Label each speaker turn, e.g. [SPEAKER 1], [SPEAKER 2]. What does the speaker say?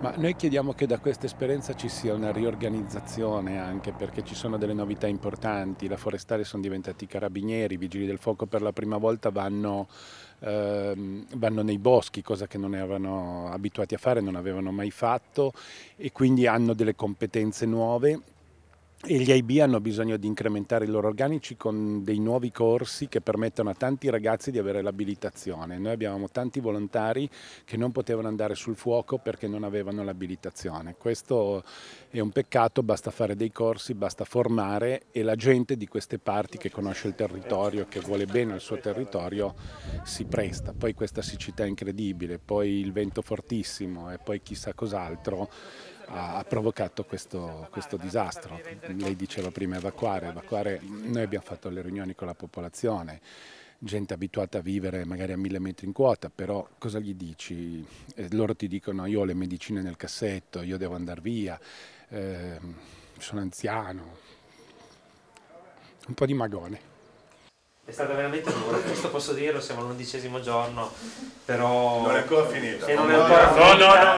[SPEAKER 1] Ma noi chiediamo che da questa esperienza ci sia una riorganizzazione anche perché ci sono delle novità importanti, la forestale sono diventati carabinieri, i vigili del fuoco per la prima volta vanno, ehm, vanno nei boschi, cosa che non erano abituati a fare, non avevano mai fatto e quindi hanno delle competenze nuove e gli IB hanno bisogno di incrementare i loro organici con dei nuovi corsi che permettono a tanti ragazzi di avere l'abilitazione. Noi abbiamo tanti volontari che non potevano andare sul fuoco perché non avevano l'abilitazione. Questo è un peccato, basta fare dei corsi, basta formare e la gente di queste parti che conosce il territorio, che vuole bene il suo territorio, si presta. Poi questa siccità incredibile, poi il vento fortissimo e poi chissà cos'altro ha, provocato questo, questo, disastro. Lei diceva prima evacuare, evacuare, noi abbiamo fatto le riunioni con la popolazione, gente abituata a vivere magari a mille metri in quota, però cosa gli dici? Eh, loro ti dicono io ho le medicine nel cassetto, io devo andare via, eh, sono anziano, un po' di magone. È stata veramente dura, questo posso dirlo, siamo all'undicesimo giorno, però... Non è ancora finita. E non è ancora finita. No, no, no.